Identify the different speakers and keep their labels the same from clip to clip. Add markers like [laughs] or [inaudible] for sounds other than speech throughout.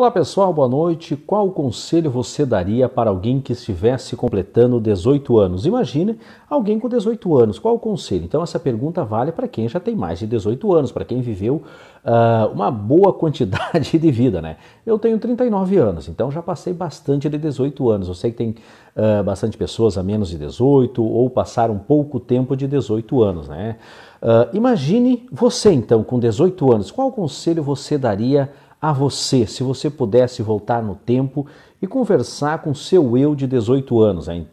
Speaker 1: Olá pessoal, boa noite. Qual conselho você daria para alguém que estivesse completando 18 anos? Imagine alguém com 18 anos, qual o conselho? Então, essa pergunta vale para quem já tem mais de 18 anos, para quem viveu uh, uma boa [laughs] quantidade de vida, né? Eu tenho 39 anos, então já passei bastante de 18 anos. Eu sei que tem uh, bastante pessoas a menos de 18 ou passaram pouco tempo de 18 anos, né? Uh, imagine você então com 18 anos, qual conselho você daria? a você se você pudesse voltar no tempo e conversar com seu eu de 18 anos? Hein?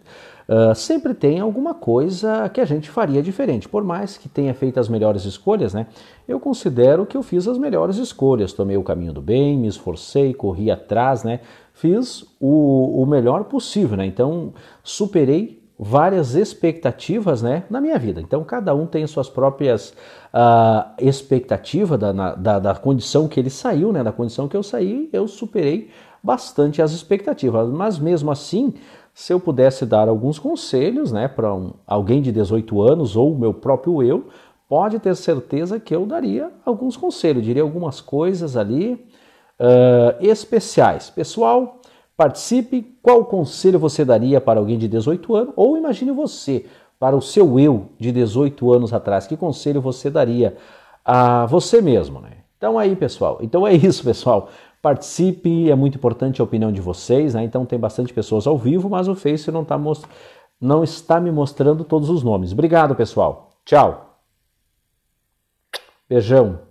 Speaker 1: Uh, sempre tem alguma coisa que a gente faria diferente. Por mais que tenha feito as melhores escolhas, né? Eu considero que eu fiz as melhores escolhas. Tomei o caminho do bem, me esforcei, corri atrás, né? Fiz o, o melhor possível, né? Então, superei várias expectativas né, na minha vida. Então, cada um tem suas próprias uh, ah, expectativas da, da, da, condição que ele saiu, né, da condição que eu saí, eu superei bastante as expectativas. Mas mesmo assim, se eu pudesse dar alguns conselhos né, para um, alguém de 18 anos ou o meu próprio eu, pode ter certeza que eu daria alguns conselhos, diria algumas coisas ali uh, especiais. Pessoal, Participe. Qual conselho você daria para alguém de 18 anos? Ou imagine você, para o seu eu de 18 anos atrás, que conselho você daria a você mesmo, né? Então aí, pessoal. Então é isso, pessoal. Participe, é muito importante a opinião de vocês, né? Então tem bastante pessoas ao vivo, mas o Face não, tá most... não está me mostrando todos os nomes. Obrigado, pessoal. Tchau. Beijão.